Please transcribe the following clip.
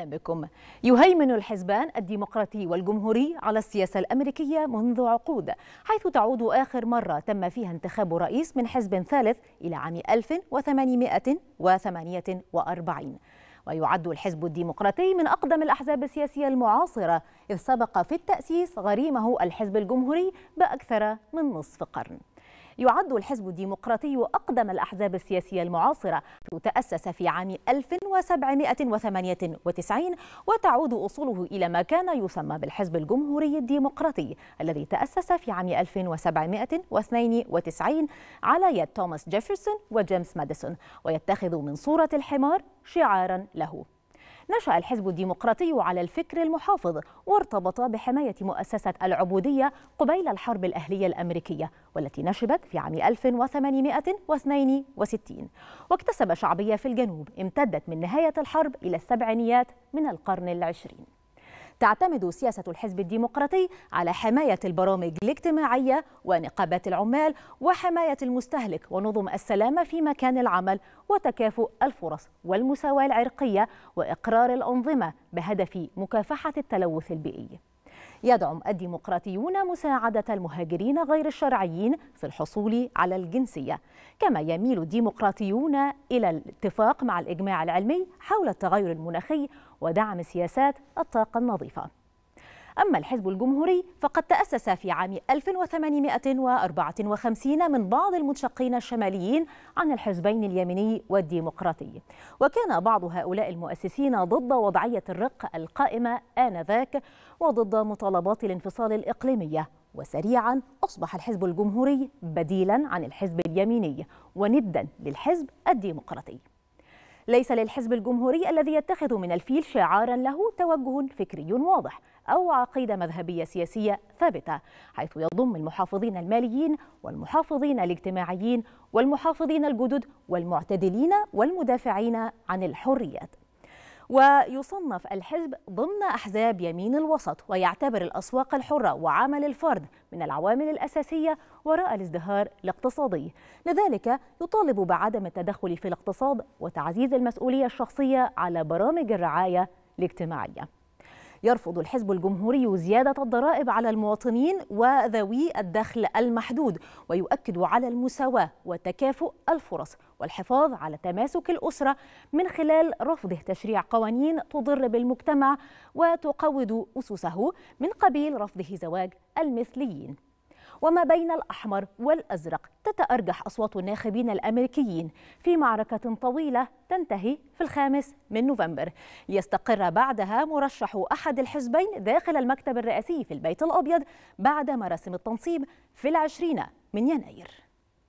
أهلا بكم يهيمن الحزبان الديمقراطي والجمهوري على السياسة الأمريكية منذ عقود حيث تعود آخر مرة تم فيها انتخاب رئيس من حزب ثالث إلى عام 1848 ويعد الحزب الديمقراطي من أقدم الأحزاب السياسية المعاصرة إذ سبق في التأسيس غريمه الحزب الجمهوري بأكثر من نصف قرن يعد الحزب الديمقراطي أقدم الأحزاب السياسية المعاصرة تأسس في عام 1798 وتعود أصوله إلى ما كان يسمى بالحزب الجمهوري الديمقراطي الذي تأسس في عام 1792 على يد توماس جيفرسون وجيمس ماديسون ويتخذ من صورة الحمار شعارا له نشأ الحزب الديمقراطي على الفكر المحافظ وارتبط بحماية مؤسسة العبودية قبيل الحرب الأهلية الأمريكية والتي نشبت في عام 1862 واكتسب شعبية في الجنوب امتدت من نهاية الحرب إلى السبعينيات من القرن العشرين تعتمد سياسة الحزب الديمقراطي على حماية البرامج الاجتماعية ونقابات العمال وحماية المستهلك ونظم السلامة في مكان العمل وتكافؤ الفرص والمساواة العرقية وإقرار الأنظمة بهدف مكافحة التلوث البيئي يدعم الديمقراطيون مساعدة المهاجرين غير الشرعيين في الحصول على الجنسية كما يميل الديمقراطيون إلى الاتفاق مع الإجماع العلمي حول التغير المناخي ودعم سياسات الطاقة النظيفة أما الحزب الجمهوري فقد تأسس في عام 1854 من بعض المنشقين الشماليين عن الحزبين اليميني والديمقراطي وكان بعض هؤلاء المؤسسين ضد وضعية الرق القائمة آنذاك وضد مطالبات الانفصال الإقليمية وسريعا أصبح الحزب الجمهوري بديلا عن الحزب اليميني وندا للحزب الديمقراطي ليس للحزب الجمهوري الذي يتخذ من الفيل شعارا له توجه فكري واضح أو عقيدة مذهبية سياسية ثابتة حيث يضم المحافظين الماليين والمحافظين الاجتماعيين والمحافظين الجدد والمعتدلين والمدافعين عن الحريات ويصنف الحزب ضمن أحزاب يمين الوسط ويعتبر الأسواق الحرة وعمل الفرد من العوامل الأساسية وراء الازدهار الاقتصادي لذلك يطالب بعدم التدخل في الاقتصاد وتعزيز المسؤولية الشخصية على برامج الرعاية الاجتماعية يرفض الحزب الجمهوري زيادة الضرائب على المواطنين وذوي الدخل المحدود ويؤكد على المساواة وتكافؤ الفرص والحفاظ على تماسك الأسرة من خلال رفضه تشريع قوانين تضر بالمجتمع وتقوض أسسه من قبيل رفضه زواج المثليين وما بين الأحمر والأزرق تتأرجح أصوات الناخبين الأمريكيين في معركة طويلة تنتهي في الخامس من نوفمبر ليستقر بعدها مرشح أحد الحزبين داخل المكتب الرئاسي في البيت الأبيض بعد مراسم التنصيب في العشرين من يناير